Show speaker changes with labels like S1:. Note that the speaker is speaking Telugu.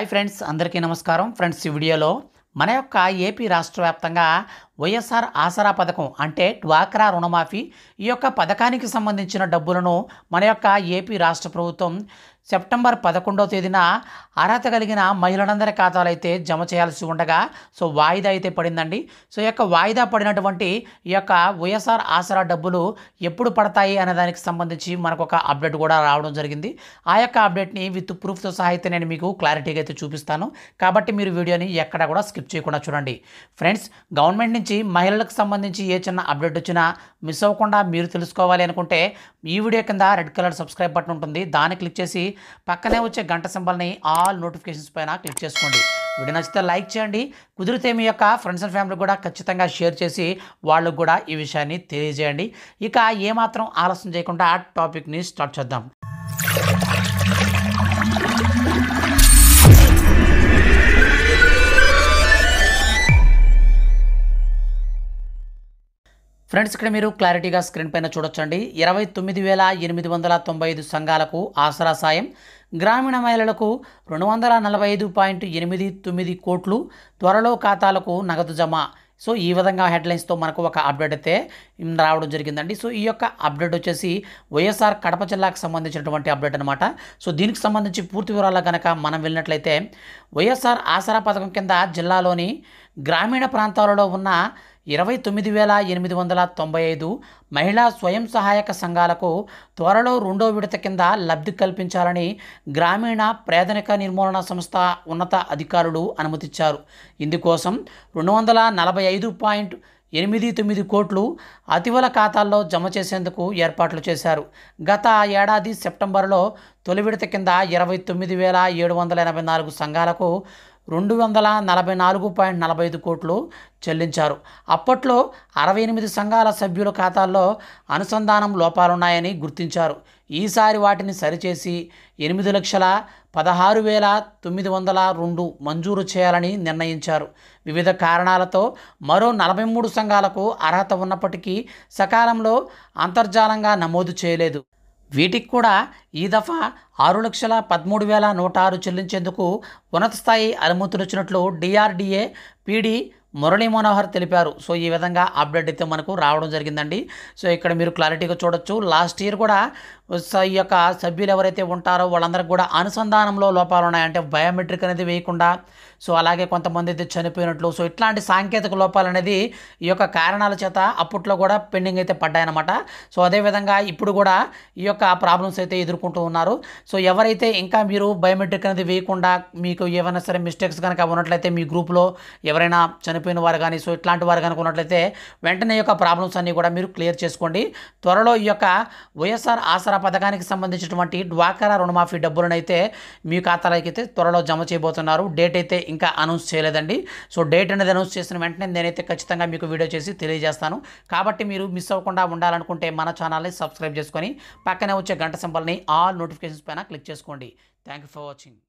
S1: హాయ్ ఫ్రెండ్స్ అందరికీ నమస్కారం ఫ్రెండ్స్ ఈ వీడియోలో మన యొక్క ఏపీ రాష్ట్ర వ్యాప్తంగా వైఎస్ఆర్ ఆసరా పథకం అంటే డ్వాక్రా రుణమాఫీ ఈ యొక్క పథకానికి సంబంధించిన డబ్బులను మన యొక్క ఏపీ రాష్ట్ర ప్రభుత్వం సెప్టెంబర్ పదకొండవ తేదీన అర్హత కలిగిన మహిళలందరి ఖాతాలు అయితే జమ చేయాల్సి ఉండగా సో వాయిదా అయితే పడిందండి సో ఈ యొక్క వాయిదా పడినటువంటి ఈ యొక్క వైఎస్ఆర్ ఆసరా డబ్బులు ఎప్పుడు పడతాయి అనే దానికి సంబంధించి మనకు ఒక అప్డేట్ కూడా రావడం జరిగింది ఆ యొక్క అప్డేట్ని విత్ ప్రూఫ్తో సహా అయితే నేను మీకు క్లారిటీగా అయితే చూపిస్తాను కాబట్టి మీరు వీడియోని ఎక్కడా కూడా స్కిప్ చేయకుండా చూడండి ఫ్రెండ్స్ గవర్నమెంట్ నుంచి మహిళలకు సంబంధించి ఏ చిన్న అప్డేట్ వచ్చినా మిస్ అవ్వకుండా మీరు తెలుసుకోవాలి అనుకుంటే ఈ వీడియో కింద రెడ్ కలర్ సబ్స్క్రైబ్ బటన్ ఉంటుంది దాన్ని క్లిక్ చేసి పక్కనే వచ్చే గంట సింబల్ని ఆల్ నోటిఫికేషన్స్ పైన క్లిక్ చేసుకోండి వీడియో నచ్చితే లైక్ చేయండి కుదిరితే మీ యొక్క ఫ్రెండ్స్ అండ్ ఫ్యామిలీ కూడా ఖచ్చితంగా షేర్ చేసి వాళ్ళకు కూడా ఈ విషయాన్ని తెలియజేయండి ఇక ఏమాత్రం ఆలస్యం చేయకుండా ఆ టాపిక్ని స్టార్ట్ చేద్దాం ఫ్రెండ్స్ ఇక్కడ మీరు క్లారిటీగా స్క్రీన్ పైన చూడొచ్చండి ఇరవై తొమ్మిది వేల ఎనిమిది వందల తొంభై ఐదు సంఘాలకు ఆసరా సాయం గ్రామీణ మహిళలకు రెండు వందల నలభై ఐదు పాయింట్ ఎనిమిది తొమ్మిది కోట్లు త్వరలో ఖాతాలకు నగదు జమ సో ఈ విధంగా హెడ్లైన్స్తో మనకు ఒక అప్డేట్ అయితే రావడం జరిగిందండి సో ఈ యొక్క అప్డేట్ వచ్చేసి వైఎస్ఆర్ కడప జిల్లాకు సంబంధించినటువంటి అప్డేట్ అనమాట సో దీనికి సంబంధించి పూర్తి వివరాలు కనుక మనం వెళ్ళినట్లయితే వైఎస్ఆర్ ఆసరా పథకం కింద జిల్లాలోని గ్రామీణ ప్రాంతాలలో ఉన్న ఇరవై తొమ్మిది వేల ఎనిమిది వందల తొంభై ఐదు మహిళా స్వయం సహాయక సంఘాలకు త్వరలో రెండో విడత కింద లబ్ధి కల్పించాలని గ్రామీణ పేదరిక నిర్మూలన సంస్థ ఉన్నత అధికారులు అనుమతిచ్చారు ఇందుకోసం రెండు వందల నలభై ఐదు పాయింట్ ఎనిమిది తొమ్మిది కోట్లు అతివల ఖాతాల్లో జమ చేసేందుకు ఏర్పాట్లు చేశారు గత ఏడాది సెప్టెంబర్లో తొలి విడత కింద ఇరవై తొమ్మిది వేల ఏడు వందల ఎనభై నాలుగు సంఘాలకు రెండు వందల నలభై నాలుగు పాయింట్ నలభై ఐదు కోట్లు చెల్లించారు అప్పట్లో అరవై ఎనిమిది సంఘాల సభ్యుల ఖాతాల్లో అనుసంధానం లోపాలున్నాయని గుర్తించారు ఈసారి వాటిని సరిచేసి ఎనిమిది లక్షల పదహారు వేల తొమ్మిది వందల రెండు మంజూరు చేయాలని నిర్ణయించారు వివిధ కారణాలతో మరో నలభై మూడు సంఘాలకు అర్హత ఉన్నప్పటికీ సకాలంలో అంతర్జాలంగా నమోదు చేయలేదు వీటికి కూడా ఈ దఫా ఆరు లక్షల పదమూడు వేల నూట ఆరు చెల్లించేందుకు ఉన్నత స్థాయి అనుమతులు వచ్చినట్లు డిఆర్డిఏ పీడీ మురళీ మనోహర్ తెలిపారు సో ఈ విధంగా అప్డేట్ అయితే మనకు రావడం జరిగిందండి సో ఇక్కడ మీరు క్లారిటీగా చూడొచ్చు లాస్ట్ ఇయర్ కూడా ఈ యొక్క సభ్యులు ఎవరైతే ఉంటారో వాళ్ళందరికీ కూడా అనుసంధానంలో లోపాలు ఉన్నాయంటే బయోమెట్రిక్ అనేది వేయకుండా సో అలాగే కొంతమంది అయితే చనిపోయినట్లు సో ఇట్లాంటి సాంకేతిక లోపాలు అనేది ఈ యొక్క కారణాల చేత అప్పట్లో కూడా పెండింగ్ అయితే పడ్డాయన్నమాట సో అదేవిధంగా ఇప్పుడు కూడా ఈ యొక్క ప్రాబ్లమ్స్ అయితే ఎదుర్కొంటూ ఉన్నారు సో ఎవరైతే ఇంకా మీరు బయోమెట్రిక్ అనేది వేయకుండా మీకు ఏమైనా సరే మిస్టేక్స్ కనుక ఉన్నట్లయితే మీ గ్రూప్లో ఎవరైనా చనిపో చనిపోయిన వారు కానీ సో ఇట్లాంటి వారు కనుక ఉన్నట్లయితే వెంటనే యొక్క ప్రాబ్లమ్స్ అన్నీ కూడా మీరు క్లియర్ చేసుకోండి త్వరలో ఈ యొక్క వైఎస్ఆర్ ఆసరా పథకానికి సంబంధించినటువంటి డ్వాకరా రుణమాఫీ డబ్బులను అయితే మీ ఖాతాలోకి అయితే త్వరలో జమ చేయబోతున్నారు డేట్ అయితే ఇంకా అనౌన్స్ చేయలేదండి సో డేట్ అనేది అనౌన్స్ చేసిన వెంటనే నేనైతే ఖచ్చితంగా మీకు వీడియో చేసి తెలియజేస్తాను కాబట్టి మీరు మిస్ అవ్వకుండా ఉండాలనుకుంటే మన ఛానల్ని సబ్స్క్రైబ్ చేసుకొని పక్కనే వచ్చే గంట సింబల్ని ఆల్ నోటిఫికేషన్స్ పైన క్లిక్ చేసుకోండి థ్యాంక్ యూ ఫర్ వాచింగ్